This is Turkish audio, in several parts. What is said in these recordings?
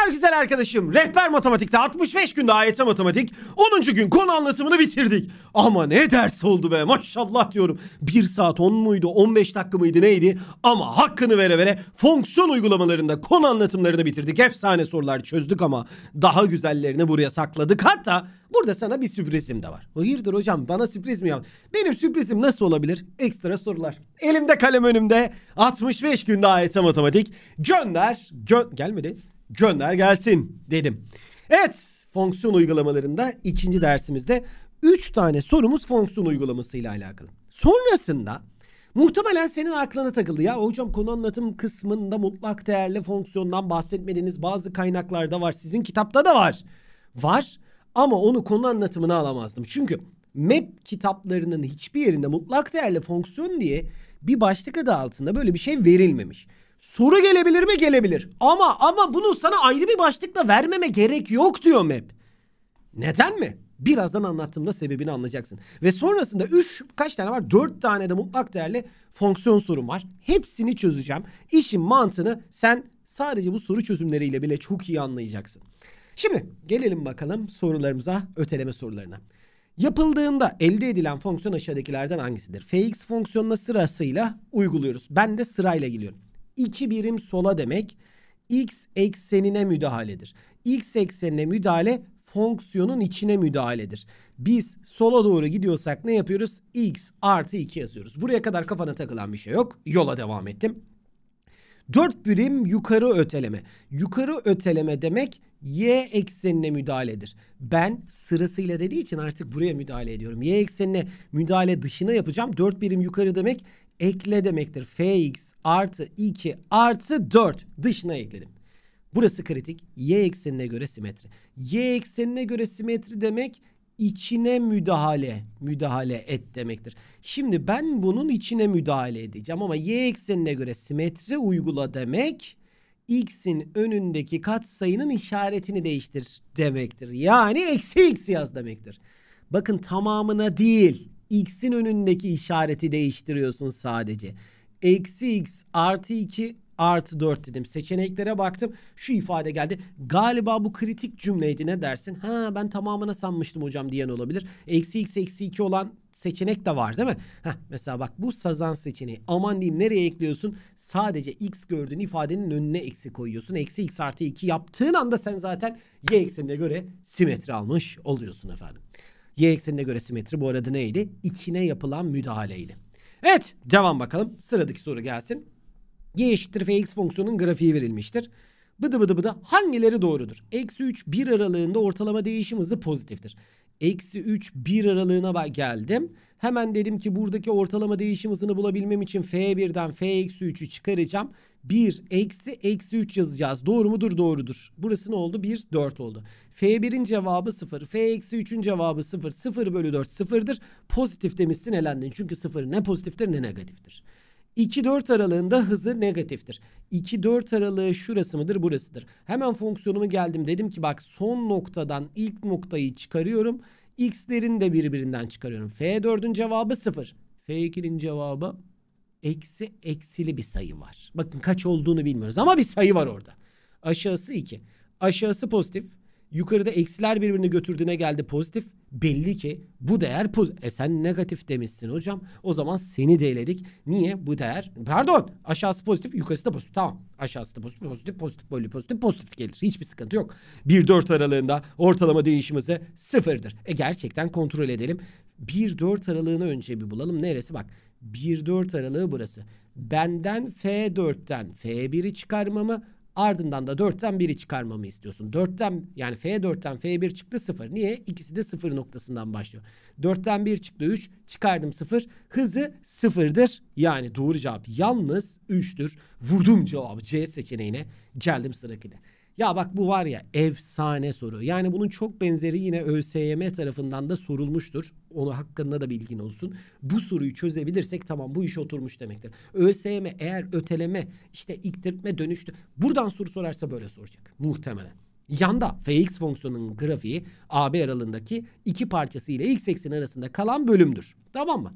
Selamlar güzel arkadaşım. Rehber Matematik'te 65 günde AYT Matematik 10. gün konu anlatımını bitirdik. Ama ne ders oldu be maşallah diyorum. 1 saat 10 muydu 15 dakika mıydı neydi? Ama hakkını vere vere fonksiyon uygulamalarında konu anlatımlarını bitirdik. Efsane sorular çözdük ama daha güzellerini buraya sakladık. Hatta burada sana bir sürprizim de var. Hayırdır hocam bana sürpriz mi yap? Benim sürprizim nasıl olabilir? Ekstra sorular. Elimde kalem önümde 65 günde AYT Matematik. Gönder. Gö gelmedi gönder gelsin dedim. Evet fonksiyon uygulamalarında ikinci dersimizde 3 tane sorumuz fonksiyon uygulamasıyla alakalı. Sonrasında Muhtemelen senin aklına takıldı. Ya hocam konu anlatım kısmında mutlak değerli fonksiyondan bahsetmediğiniz bazı kaynaklarda var. Sizin kitapta da var. Var ama onu konu anlatımına alamazdım. Çünkü map kitaplarının hiçbir yerinde mutlak değerli fonksiyon diye bir başlık adı altında böyle bir şey verilmemiş. Soru gelebilir mi? Gelebilir. Ama ama bunu sana ayrı bir başlıkla vermeme gerek yok diyor map. Neden mi? Birazdan anlattığımda sebebini anlayacaksın. Ve sonrasında 3 kaç tane var? 4 tane de mutlak değerli fonksiyon sorun var. Hepsini çözeceğim. İşin mantığını sen sadece bu soru çözümleriyle bile çok iyi anlayacaksın. Şimdi gelelim bakalım sorularımıza, öteleme sorularına. Yapıldığında elde edilen fonksiyon aşağıdakilerden hangisidir? Fx fonksiyonuna sırasıyla uyguluyoruz. Ben de sırayla geliyorum. 2 birim sola demek x eksenine müdahaledir. x eksenine müdahale fonksiyonun içine müdahaledir. Biz sola doğru gidiyorsak ne yapıyoruz? x artı 2 yazıyoruz. Buraya kadar kafana takılan bir şey yok. Yola devam ettim. 4 birim yukarı öteleme. Yukarı öteleme demek y eksenine müdahaledir. Ben sırasıyla dediği için artık buraya müdahale ediyorum. Y eksenine müdahale dışına yapacağım. 4 birim yukarı demek ekle demektir. Fx artı 2 artı 4 dışına ekledim. Burası kritik. Y eksenine göre simetri. Y eksenine göre simetri demek içine müdahale, müdahale et demektir. Şimdi ben bunun içine müdahale edeceğim ama y eksenine göre simetri uygula demek x'in önündeki katsayının işaretini değiştir demektir. Yani eksi x yaz demektir. Bakın tamamına değil x'in önündeki işareti değiştiriyorsun sadece. Eksi x artı 2 artı 4 dedim. Seçeneklere baktım. Şu ifade geldi. Galiba bu kritik cümleydi ne dersin? Ha ben tamamına sanmıştım hocam diyen olabilir. Eksi x eksi 2 olan seçenek de var değil mi? Heh, mesela bak bu sazan seçeneği. Aman diyeyim nereye ekliyorsun? Sadece x gördüğün ifadenin önüne eksi koyuyorsun. Eksi x artı 2 yaptığın anda sen zaten y eksenine göre simetri almış oluyorsun efendim. Y eksenine göre simetri bu arada neydi? İçine yapılan müdahaleydi. Evet devam bakalım. Sıradaki soru gelsin. Y eşittir fx fonksiyonun grafiği verilmiştir. Bıdı bıdı bıdı hangileri doğrudur? Eksi 3 1 aralığında ortalama değişim hızı pozitiftir. Eksi 3 1 aralığına geldim. Hemen dedim ki buradaki ortalama değişim hızını bulabilmem için F1'den F eksi 3'ü çıkaracağım. 1 eksi eksi 3 yazacağız. Doğru mudur? Doğrudur. Burası ne oldu? 1 4 oldu. F1'in cevabı 0. F eksi 3'ün cevabı 0. 0 bölü 4 0'dır. Pozitif demişsin elendin. Çünkü 0 ne pozitiftir ne negatiftir. 2-4 aralığında hızı negatiftir. 2-4 aralığı şurası mıdır burasıdır. Hemen fonksiyonumu geldim dedim ki bak son noktadan ilk noktayı çıkarıyorum. X'lerini de birbirinden çıkarıyorum. F4'ün cevabı 0. F2'nin cevabı eksi eksili bir sayı var. Bakın kaç olduğunu bilmiyoruz ama bir sayı var orada. Aşağısı 2. Aşağısı pozitif. Yukarıda eksiler birbirini götürdüğüne geldi pozitif. Belli ki bu değer pozitif. E sen negatif demişsin hocam. O zaman seni de eledik. Niye bu değer? Pardon aşağısı pozitif yukarısı da pozitif. Tamam aşağısı da pozitif pozitif pozitif bölü pozitif pozitif gelir. Hiçbir sıkıntı yok. 1-4 aralığında ortalama değişim sıfırdır. E gerçekten kontrol edelim. 1-4 aralığını önce bir bulalım. Neresi bak 1-4 aralığı burası. Benden F4'ten F1'i çıkarmamı ardından da 4'ten 1'i çıkarmamı istiyorsun. 4'ten yani F4'ten F1 çıktı 0. Niye? İkisi de 0 noktasından başlıyor. 4'ten 1 çıktı 3. Çıkardım 0. Hızı 0'dır. Yani doğru cevap yalnız 3'tür. Vurdum cevabı C seçeneğine. Geldim sırakine. Ya bak bu var ya efsane soru. Yani bunun çok benzeri yine ÖSYM tarafından da sorulmuştur. Onu hakkında da bilgin olsun. Bu soruyu çözebilirsek tamam bu iş oturmuş demektir. ÖSYM eğer öteleme işte iktirtme dönüştü. Buradan soru sorarsa böyle soracak muhtemelen. Yanda fx fonksiyonunun grafiği AB aralığındaki iki parçası ile x ekseni arasında kalan bölümdür. Tamam mı?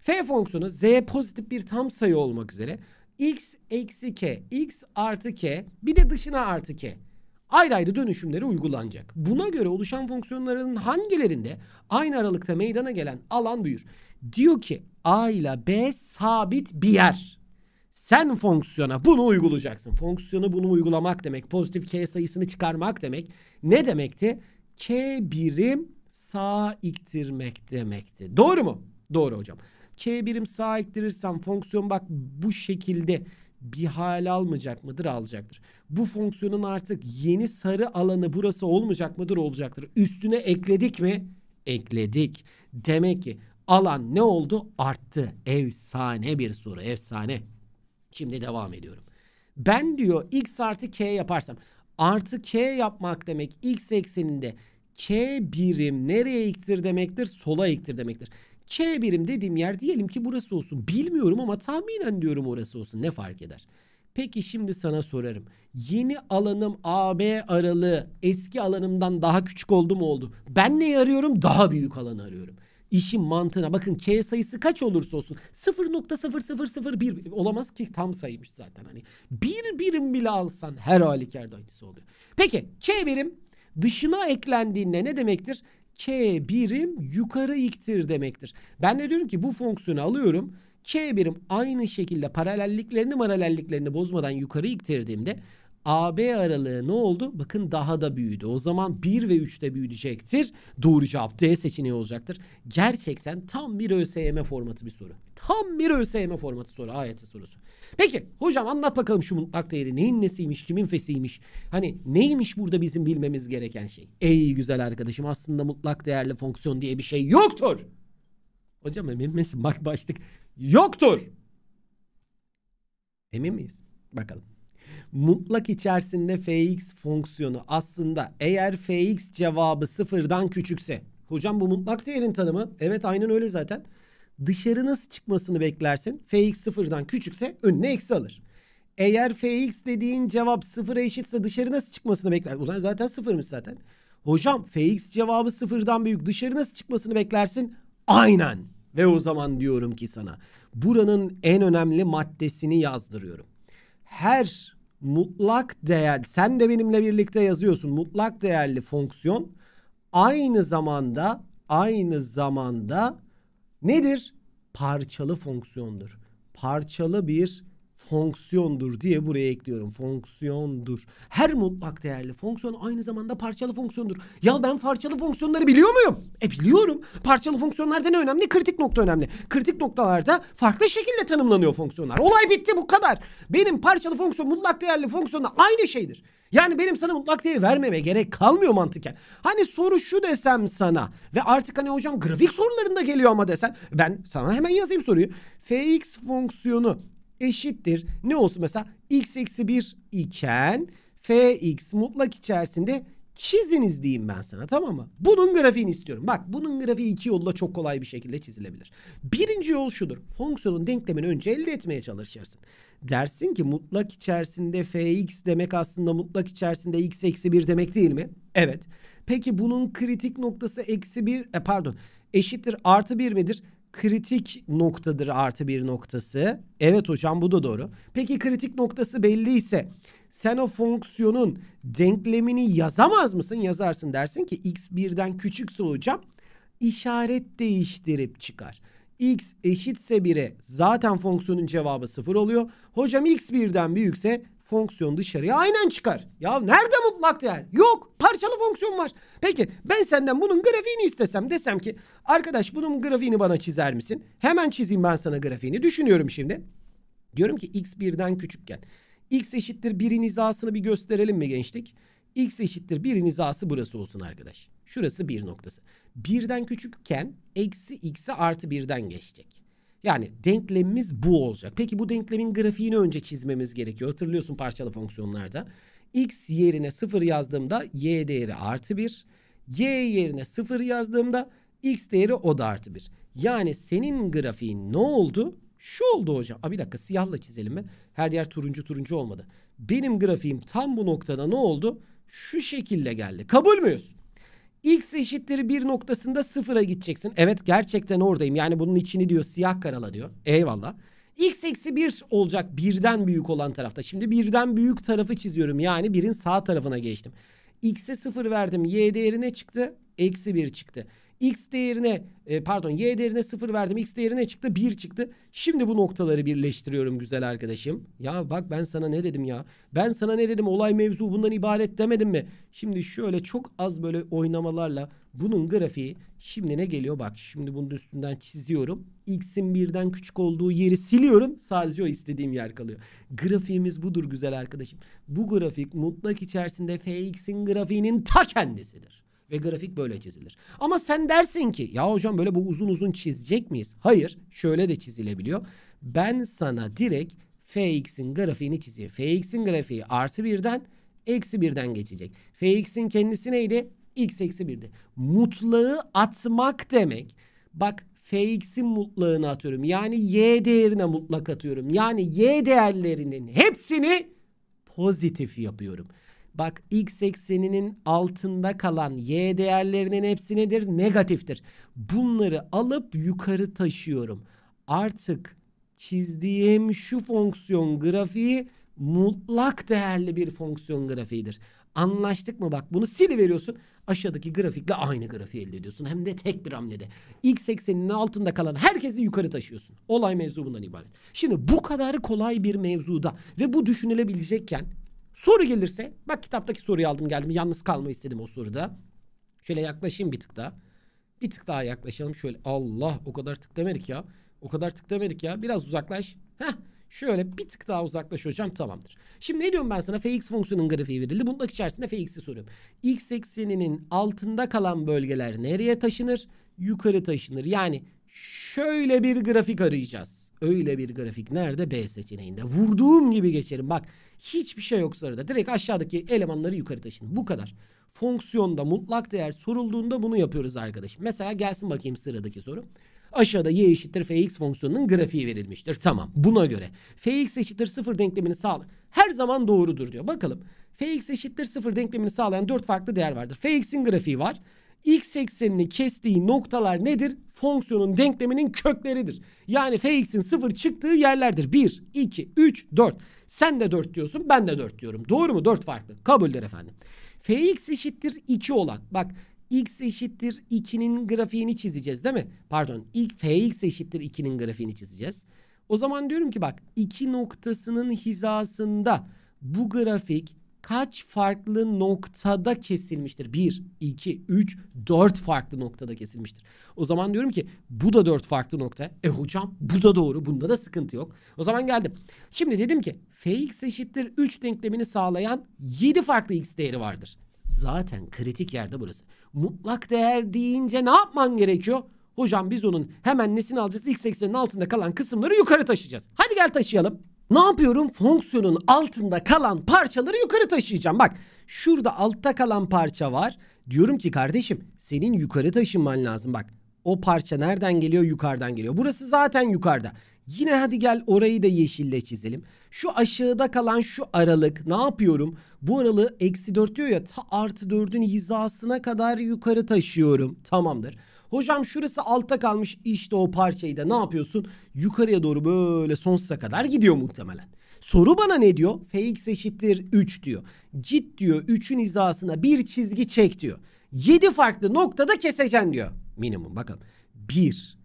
F fonksiyonu z pozitif bir tam sayı olmak üzere x eksi k, x artı k bir de dışına artı k ayrı ayrı dönüşümleri uygulanacak. Buna göre oluşan fonksiyonların hangilerinde aynı aralıkta meydana gelen alan büyür? Diyor ki A ile B sabit bir yer. Sen fonksiyona bunu uygulayacaksın. Fonksiyonu bunu uygulamak demek. Pozitif k sayısını çıkarmak demek. Ne demekti? K birim sağa iktirmek demekti. Doğru mu? Doğru hocam. K birim sağa iktirirsem fonksiyon bak bu şekilde bir hal almayacak mıdır? Alacaktır. Bu fonksiyonun artık yeni sarı alanı burası olmayacak mıdır? Olacaktır. Üstüne ekledik mi? Ekledik. Demek ki alan ne oldu? Arttı. Efsane bir soru. Efsane. Şimdi devam ediyorum. Ben diyor x artı k yaparsam artı k yapmak demek x ekseninde k birim nereye iktir demektir? Sola iktir demektir. K birim dediğim yer diyelim ki burası olsun. Bilmiyorum ama tahminen diyorum orası olsun. Ne fark eder? Peki şimdi sana sorarım. Yeni alanım AB aralığı eski alanımdan daha küçük oldu mu oldu? Ben neyi arıyorum? Daha büyük alanı arıyorum. İşin mantığına bakın K sayısı kaç olursa olsun 0.0001 olamaz ki tam sayıymış zaten hani. Bir birim bile alsan her halükarda aynısı oluyor. Peki K birim dışına eklendiğinde ne demektir? k birim yukarı iktir demektir. Ben de diyorum ki bu fonksiyonu alıyorum. K birim aynı şekilde paralelliklerini paralelliklerini bozmadan yukarı iktirdiğimde AB aralığı ne oldu? Bakın daha da büyüdü. O zaman 1 ve 3'te büyüyecektir. Doğru cevap D seçeneği olacaktır. Gerçekten tam bir ÖSYM formatı bir soru. Tam bir ÖSYM formatı soru. AYT sorusu. Peki hocam anlat bakalım şu mutlak değeri. Neyin nesiymiş, kimin fesiymiş? Hani neymiş burada bizim bilmemiz gereken şey? Ey güzel arkadaşım aslında mutlak değerli fonksiyon diye bir şey yoktur. Hocam emin misin? Bak başlık. Yoktur. Emin miyiz? Bakalım mutlak içerisinde fx fonksiyonu aslında eğer fx cevabı sıfırdan küçükse. Hocam bu mutlak değerin tanımı. Evet aynen öyle zaten. Dışarı nasıl çıkmasını beklersin? fx sıfırdan küçükse önüne eksi alır. Eğer fx dediğin cevap sıfıra eşitse dışarı nasıl çıkmasını bekler? Ulan zaten sıfırmış zaten. Hocam fx cevabı sıfırdan büyük dışarı nasıl çıkmasını beklersin? Aynen. Ve o zaman diyorum ki sana buranın en önemli maddesini yazdırıyorum. Her mutlak değer sen de benimle birlikte yazıyorsun mutlak değerli fonksiyon aynı zamanda aynı zamanda nedir? Parçalı fonksiyondur. Parçalı bir fonksiyondur diye buraya ekliyorum. Fonksiyondur. Her mutlak değerli fonksiyon aynı zamanda parçalı fonksiyondur. Ya ben parçalı fonksiyonları biliyor muyum? E biliyorum. Parçalı fonksiyonlarda ne önemli? Kritik nokta önemli. Kritik noktalarda farklı şekilde tanımlanıyor fonksiyonlar. Olay bitti bu kadar. Benim parçalı fonksiyon mutlak değerli fonksiyonla aynı şeydir. Yani benim sana mutlak değer vermeme gerek kalmıyor mantıken. Hani soru şu desem sana ve artık hani hocam grafik sorularında geliyor ama desen ben sana hemen yazayım soruyu. Fx fonksiyonu eşittir. Ne olsun mesela x eksi 1 iken fx mutlak içerisinde çiziniz diyeyim ben sana tamam mı? Bunun grafiğini istiyorum. Bak bunun grafiği iki yolla çok kolay bir şekilde çizilebilir. Birinci yol şudur. Fonksiyonun denklemini önce elde etmeye çalışırsın. Dersin ki mutlak içerisinde fx demek aslında mutlak içerisinde x eksi 1 demek değil mi? Evet. Peki bunun kritik noktası eksi 1 e, pardon eşittir artı 1 midir? kritik noktadır artı bir noktası. Evet hocam bu da doğru. Peki kritik noktası belli ise sen o fonksiyonun denklemini yazamaz mısın? Yazarsın dersin ki x birden küçükse hocam işaret değiştirip çıkar. x eşitse 1'e zaten fonksiyonun cevabı 0 oluyor. Hocam x birden büyükse fonksiyon dışarıya aynen çıkar. Ya nerede mutlak değer? Yok. Parçalı fonksiyon var. Peki ben senden bunun grafiğini istesem desem ki arkadaş bunun grafiğini bana çizer misin? Hemen çizeyim ben sana grafiğini. Düşünüyorum şimdi. Diyorum ki x birden küçükken. x eşittir birin hizasını bir gösterelim mi gençlik? x eşittir birin hizası burası olsun arkadaş. Şurası bir noktası. Birden küçükken eksi x'e artı birden geçecek. Yani denklemimiz bu olacak. Peki bu denklemin grafiğini önce çizmemiz gerekiyor. Hatırlıyorsun parçalı fonksiyonlarda. X yerine 0 yazdığımda Y değeri artı 1. Y yerine 0 yazdığımda X değeri o da artı 1. Yani senin grafiğin ne oldu? Şu oldu hocam. A bir dakika siyahla çizelim mi? Her yer turuncu turuncu olmadı. Benim grafiğim tam bu noktada ne oldu? Şu şekilde geldi. Kabul müyüz? x eşittir 1 noktasında sıfıra gideceksin. Evet gerçekten oradayım. Yani bunun içini diyor siyah karala diyor. Eyvallah. x eksi 1 olacak birden büyük olan tarafta. Şimdi birden büyük tarafı çiziyorum. Yani birin sağ tarafına geçtim. x'e 0 verdim. y değerine çıktı. Eksi 1 çıktı. X değerine e, pardon Y değerine 0 verdim. X değerine çıktı 1 çıktı. Şimdi bu noktaları birleştiriyorum güzel arkadaşım. Ya bak ben sana ne dedim ya. Ben sana ne dedim olay mevzu bundan ibaret demedim mi? Şimdi şöyle çok az böyle oynamalarla bunun grafiği şimdi ne geliyor bak. Şimdi bunun üstünden çiziyorum. X'in birden küçük olduğu yeri siliyorum. Sadece o istediğim yer kalıyor. Grafiğimiz budur güzel arkadaşım. Bu grafik mutlak içerisinde Fx'in grafiğinin ta kendisidir ve grafik böyle çizilir. Ama sen dersin ki ya hocam böyle bu uzun uzun çizecek miyiz? Hayır şöyle de çizilebiliyor. Ben sana direkt fx'in grafiğini çizeyim. fx'in grafiği artı birden eksi birden geçecek. fx'in kendisi neydi? x eksi 1'di. Mutlağı atmak demek. Bak fx'in mutlağını atıyorum. Yani y değerine mutlak atıyorum. Yani y değerlerinin hepsini pozitif yapıyorum. Bak x ekseninin altında kalan y değerlerinin hepsi nedir? Negatiftir. Bunları alıp yukarı taşıyorum. Artık çizdiğim şu fonksiyon grafiği mutlak değerli bir fonksiyon grafiğidir. Anlaştık mı? Bak bunu sili veriyorsun. Aşağıdaki grafikle aynı grafiği elde ediyorsun. Hem de tek bir hamlede. X ekseninin altında kalan herkesi yukarı taşıyorsun. Olay mevzu bundan ibaret. Şimdi bu kadar kolay bir mevzuda ve bu düşünülebilecekken Soru gelirse bak kitaptaki soruyu aldım geldim. Yalnız kalma istedim o soruda. Şöyle yaklaşayım bir tık daha. Bir tık daha yaklaşalım şöyle. Allah o kadar tıklamadık ya. O kadar tıklamadık ya. Biraz uzaklaş. Heh. Şöyle bir tık daha uzaklaş hocam tamamdır. Şimdi ne diyorum ben sana? Fx fonksiyonun grafiği verildi. Bunun içerisinde fx'i soruyorum. X ekseninin altında kalan bölgeler nereye taşınır? Yukarı taşınır. Yani şöyle bir grafik arayacağız. Öyle bir grafik nerede? B seçeneğinde. Vurduğum gibi geçerim. Bak hiçbir şey yok sarıda. Direkt aşağıdaki elemanları yukarı taşın. Bu kadar. Fonksiyonda mutlak değer sorulduğunda bunu yapıyoruz arkadaşım. Mesela gelsin bakayım sıradaki soru. Aşağıda y eşittir fx fonksiyonunun grafiği verilmiştir. Tamam buna göre fx eşittir sıfır denklemini sağla. Her zaman doğrudur diyor. Bakalım fx eşittir sıfır denklemini sağlayan dört farklı değer vardır. fx'in grafiği var x eksenini kestiği noktalar nedir? Fonksiyonun denkleminin kökleridir. Yani fx'in sıfır çıktığı yerlerdir. 1, 2, 3, 4. Sen de 4 diyorsun ben de 4 diyorum. Doğru mu? 4 farklı. Kabuldür efendim. fx eşittir 2 olan. Bak x eşittir 2'nin grafiğini çizeceğiz değil mi? Pardon ilk fx eşittir 2'nin grafiğini çizeceğiz. O zaman diyorum ki bak 2 noktasının hizasında bu grafik kaç farklı noktada kesilmiştir? 1, 2, 3, 4 farklı noktada kesilmiştir. O zaman diyorum ki bu da 4 farklı nokta. E hocam bu da doğru. Bunda da sıkıntı yok. O zaman geldim. Şimdi dedim ki fx eşittir 3 denklemini sağlayan 7 farklı x değeri vardır. Zaten kritik yerde burası. Mutlak değer deyince ne yapman gerekiyor? Hocam biz onun hemen nesini alacağız? X eksenin altında kalan kısımları yukarı taşıyacağız. Hadi gel taşıyalım. Ne yapıyorum? Fonksiyonun altında kalan parçaları yukarı taşıyacağım. Bak şurada altta kalan parça var. Diyorum ki kardeşim senin yukarı taşınman lazım. Bak o parça nereden geliyor? Yukarıdan geliyor. Burası zaten yukarıda. Yine hadi gel orayı da yeşille çizelim. Şu aşağıda kalan şu aralık ne yapıyorum? Bu aralığı eksi 4 diyor ya ta artı 4'ün hizasına kadar yukarı taşıyorum. Tamamdır. Hocam şurası altta kalmış işte o parçayı da ne yapıyorsun? Yukarıya doğru böyle sonsuza kadar gidiyor muhtemelen. Soru bana ne diyor? Fx eşittir 3 diyor. Git diyor 3'ün hizasına bir çizgi çek diyor. 7 farklı noktada keseceksin diyor. Minimum bakalım. 1,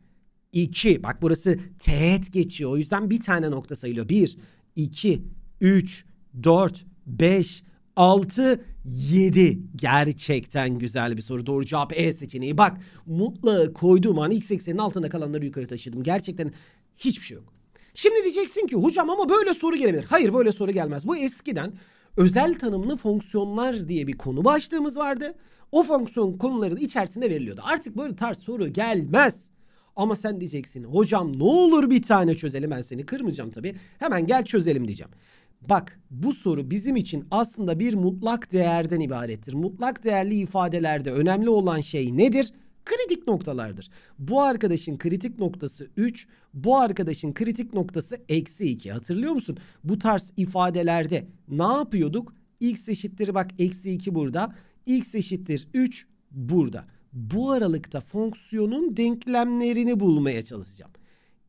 2. Bak burası teğet geçiyor. O yüzden bir tane nokta sayılıyor. 1, 2, 3, 4, 5, 6, 7. Gerçekten güzel bir soru. Doğru cevap E seçeneği. Bak mutlağı koyduğum an x eksenin altında kalanları yukarı taşıdım. Gerçekten hiçbir şey yok. Şimdi diyeceksin ki hocam ama böyle soru gelebilir. Hayır böyle soru gelmez. Bu eskiden özel tanımlı fonksiyonlar diye bir konu başlığımız vardı. O fonksiyon konuların içerisinde veriliyordu. Artık böyle tarz soru gelmez. Ama sen diyeceksin hocam ne olur bir tane çözelim ben seni kırmayacağım tabii. Hemen gel çözelim diyeceğim. Bak bu soru bizim için aslında bir mutlak değerden ibarettir. Mutlak değerli ifadelerde önemli olan şey nedir? kritik noktalardır. Bu arkadaşın kritik noktası 3, bu arkadaşın kritik noktası eksi 2. Hatırlıyor musun? Bu tarz ifadelerde ne yapıyorduk? X eşittir bak eksi 2 burada, X eşittir 3 burada bu aralıkta fonksiyonun denklemlerini bulmaya çalışacağım.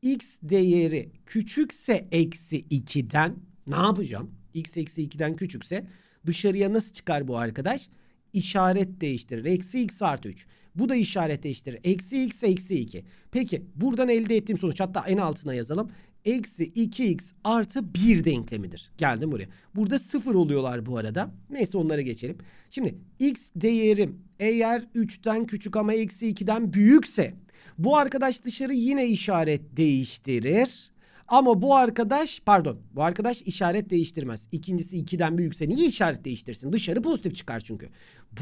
X değeri küçükse eksi 2'den ne yapacağım? X eksi 2'den küçükse dışarıya nasıl çıkar bu arkadaş? İşaret değiştirir. Eksi X artı 3. Bu da işaret değiştirir. Eksi X eksi 2. Peki buradan elde ettiğim sonuç hatta en altına yazalım eksi 2x artı 1 denklemidir. Geldim buraya. Burada 0 oluyorlar bu arada. Neyse onlara geçelim. Şimdi x değerim eğer 3'ten küçük ama eksi 2'den büyükse bu arkadaş dışarı yine işaret değiştirir. Ama bu arkadaş pardon bu arkadaş işaret değiştirmez. İkincisi 2'den büyükse niye işaret değiştirsin? Dışarı pozitif çıkar çünkü.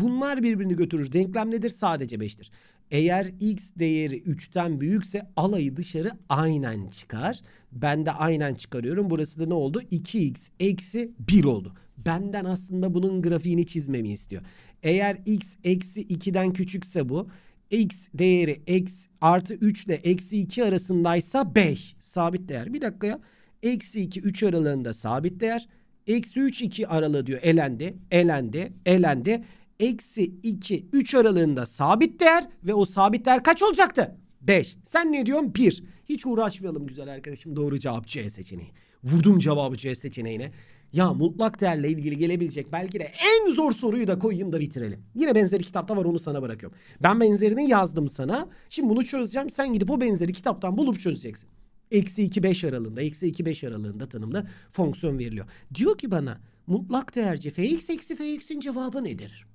Bunlar birbirini götürür. Denklem nedir? Sadece 5'tir. Eğer x değeri 3'ten büyükse alayı dışarı aynen çıkar. Ben de aynen çıkarıyorum. Burası da ne oldu? 2x eksi 1 oldu. Benden aslında bunun grafiğini çizmemi istiyor. Eğer x eksi 2'den küçükse bu x değeri x artı 3 ile eksi 2 arasındaysa 5 sabit değer. Bir dakika ya. Eksi 2 3 aralığında sabit değer. Eksi 3 2 aralığı diyor elendi, elendi, elendi eksi 2, 3 aralığında sabit değer ve o sabit değer kaç olacaktı? 5. Sen ne diyorsun? 1. Hiç uğraşmayalım güzel arkadaşım. Doğru cevap C seçeneği. Vurdum cevabı C seçeneğine. Ya mutlak değerle ilgili gelebilecek belki de en zor soruyu da koyayım da bitirelim. Yine benzeri kitapta var onu sana bırakıyorum. Ben benzerini yazdım sana. Şimdi bunu çözeceğim. Sen gidip o benzeri kitaptan bulup çözeceksin. Eksi 2 5 aralığında, eksi 2 5 aralığında tanımlı fonksiyon veriliyor. Diyor ki bana mutlak değerce fx eksi fx'in cevabı nedir?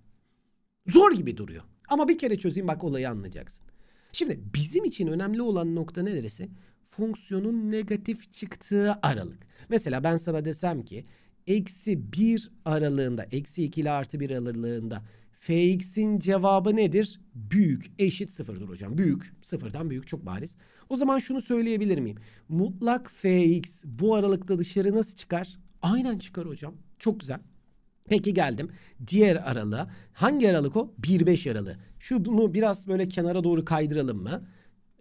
Zor gibi duruyor. Ama bir kere çözeyim bak olayı anlayacaksın. Şimdi bizim için önemli olan nokta neresi? Fonksiyonun negatif çıktığı aralık. Mesela ben sana desem ki eksi 1 aralığında, eksi 2 ile artı 1 aralığında fx'in cevabı nedir? Büyük eşit sıfırdır hocam. Büyük sıfırdan büyük çok bariz. O zaman şunu söyleyebilir miyim? Mutlak fx bu aralıkta dışarı nasıl çıkar? Aynen çıkar hocam. Çok güzel. Peki geldim diğer aralığa. Hangi aralık o? 1-5 aralığı. Şu bunu biraz böyle kenara doğru kaydıralım mı?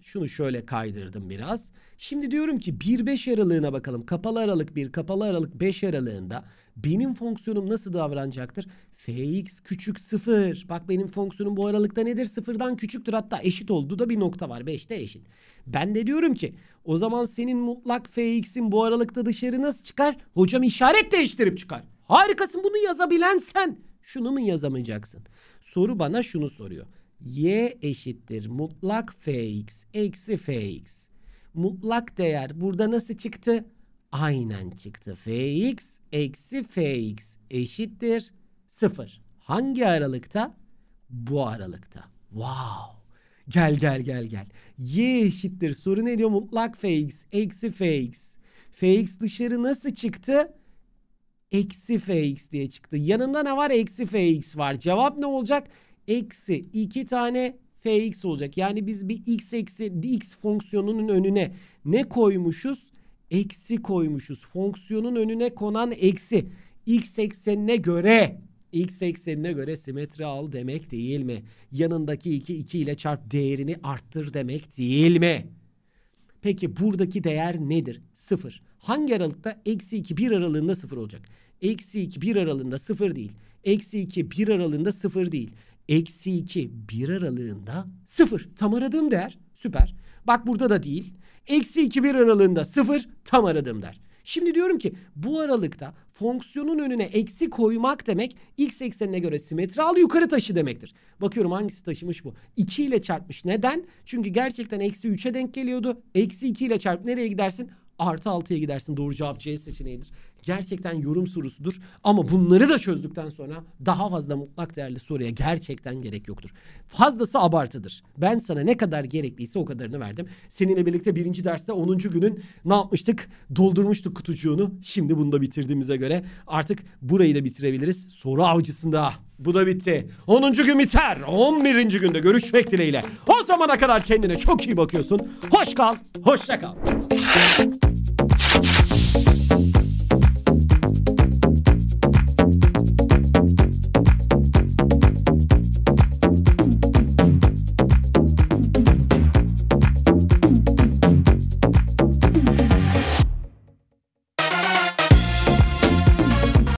Şunu şöyle kaydırdım biraz. Şimdi diyorum ki 1-5 aralığına bakalım. Kapalı aralık 1, kapalı aralık 5 aralığında benim fonksiyonum nasıl davranacaktır? fx küçük 0. Bak benim fonksiyonum bu aralıkta nedir? Sıfırdan küçüktür hatta eşit olduğu da bir nokta var. 5'te eşit. Ben de diyorum ki o zaman senin mutlak fx'in bu aralıkta dışarı nasıl çıkar? Hocam işaret değiştirip çıkar. Harikasın bunu yazabilen sen. Şunu mu yazamayacaksın? Soru bana şunu soruyor. Y eşittir mutlak fx eksi fx. Mutlak değer burada nasıl çıktı? Aynen çıktı. fx eksi fx eşittir sıfır. Hangi aralıkta? Bu aralıkta. Wow. Gel gel gel gel. Y eşittir soru ne diyor? Mutlak fx eksi fx. fx dışarı nasıl çıktı? eksi fx diye çıktı. Yanında ne var? Eksi fx var. Cevap ne olacak? Eksi 2 tane fx olacak. Yani biz bir x eksi x fonksiyonunun önüne ne koymuşuz? Eksi koymuşuz. Fonksiyonun önüne konan eksi. x eksenine göre x eksenine göre simetri al demek değil mi? Yanındaki 2 2 ile çarp değerini arttır demek değil mi? Peki buradaki değer nedir? Sıfır. Hangi aralıkta? Eksi 2 1 aralığında 0 olacak. Eksi 2 1 aralığında 0 değil. Eksi 2 1 aralığında 0 değil. Eksi 2 1 aralığında 0. Tam aradığım değer. Süper. Bak burada da değil. Eksi 2 1 aralığında 0 tam aradığım değer. Şimdi diyorum ki bu aralıkta fonksiyonun önüne eksi koymak demek x eksenine göre simetri al yukarı taşı demektir. Bakıyorum hangisi taşımış bu. 2 ile çarpmış. Neden? Çünkü gerçekten eksi 3'e denk geliyordu. Eksi 2 ile çarp nereye gidersin? Artı altıya gidersin doğru cevap C seçeneğidir. Gerçekten yorum sorusudur ama bunları da çözdükten sonra daha fazla mutlak değerli soruya gerçekten gerek yoktur. Fazlası abartıdır. Ben sana ne kadar gerekliyse o kadarını verdim. Seninle birlikte birinci derste 10. günün ne yapmıştık? Doldurmuştuk kutucuğunu. Şimdi bunu da bitirdiğimize göre artık burayı da bitirebiliriz. Soru avcısında. Bu da bitti. 10. gün biter. 11. günde görüşmek dileğiyle. O zamana kadar kendine çok iyi bakıyorsun. Hoş kal, hoşça kal. Thank you.